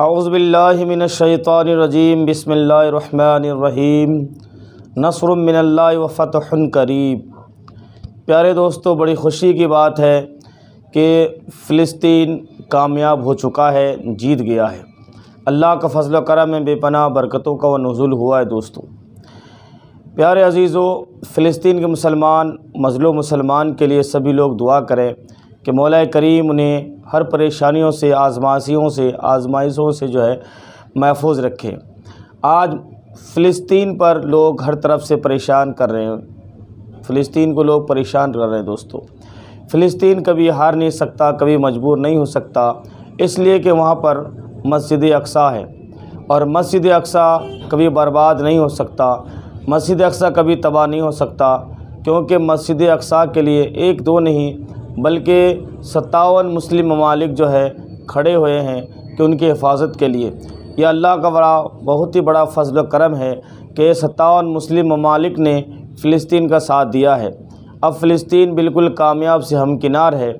अउज़बिल्लिमिनशैतरजीम बसमीम नसरमिनल्ला वफ़तहन करीब प्यारे दोस्तों बड़ी खुशी की बात है कि फ़लस्तीन कामयाब हो चुका है जीत गया है अल्लाह का फजल करम में बेपना बरकतों का वह नज़ुल हुआ है दोस्तों प्यारे अजीज़ों फ़लस्तीन के मुसलमान मजलो मुसलमान के लिए सभी लोग दुआ करें कि मौला करीम उन्हें हर परेशानियों से आजमाशियों से आजमाइशों से जो है महफूज रखें आज फ़लस्तीन पर लोग हर तरफ से परेशान कर रहे हैं फ़लस्तीन को लोग परेशान कर रहे हैं दोस्तों फ़लस्तीन कभी हार नहीं सकता कभी मजबूर नहीं हो सकता इसलिए कि वहाँ पर मस्जिद अक्सा है और मस्जिद अक्सा कभी बर्बाद नहीं हो सकता मस्जिद अक्सा कभी तबाह नहीं हो सकता क्योंकि मस्जिद अक्सा के लिए एक दो नहीं बल्कि सत्तावन मुस्लिम ममालिक जो है खड़े हुए हैं कि उनकी हिफाजत के लिए यह अल्लाह का बड़ा बहुत ही बड़ा फजल करम है कि सत्तावन मुस्लिम ममालिक ने फ़लस्तीन का साथ दिया है अब फ़लस्तीन बिल्कुल कामयाब से हमकिनार है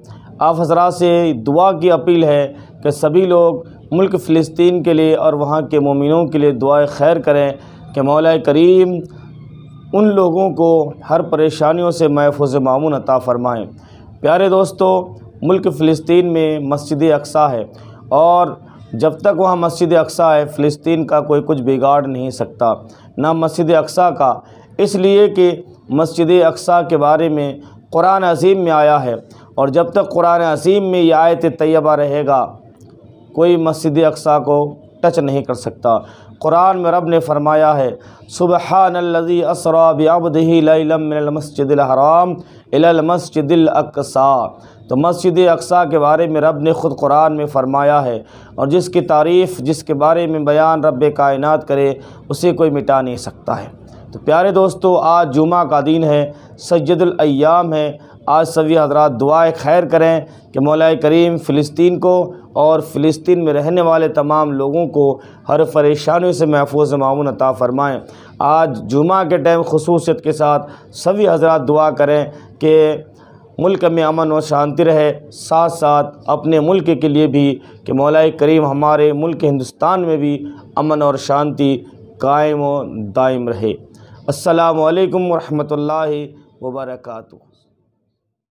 आप हजरा से दुआ की अपील है कि सभी लोग मुल्क फ़लस्तीन के लिए और वहाँ के ममिनों के लिए दुआ खैर करें कि मौला करीम उन लोगों को हर परेशानियों से महफूज मामून अता फ़रमाएँ प्यारे दोस्तों मुल्क फ़लस्तीन में मस्जिद अक्सा है और जब तक वहाँ मस्जिद अक्सा है फ़लस्तीन का कोई कुछ बिगाड़ नहीं सकता ना मस्जिद अक्सा का इसलिए कि मस्जिद अक्सा के बारे में कुरान अजीम में आया है और जब तक कुरान अजीम में ये आयत तैयबा रहेगा कोई मस्जिद अक्सा को टच नहीं कर सकता कुरान में रब ने फरमाया है सुबह असरा बिअबदिही मस्जिद हराम इलल मस्जिद तो मस्जिद अकसा के बारे में रब ने ख़ुद कुरान में फ़रमाया है और जिसकी तारीफ़ जिसके बारे में बयान रब कायनात करे उसे कोई मिटा नहीं सकता है तो प्यारे दोस्तों आज जुमा का दिन है सैदुलैयाम है आज सभी हजरात दुआए खैर करें कि मौल करीम फ़िलिस्तीन को और फ़िलिस्तीन में रहने वाले तमाम लोगों को हर परेशानियों से महफूज मामून अता फ़रमाएँ आज जुमा के टाइम खसूसियत के साथ सभी हजरात दुआ करें कि मुल्क में अमन और शांति रहे साथ साथ अपने मुल्क के लिए भी कि मौलाए करीम हमारे मुल्क हिंदुस्तान में भी अमन और शांति कायम और दायम रहे असलकम वरहमल वबरकू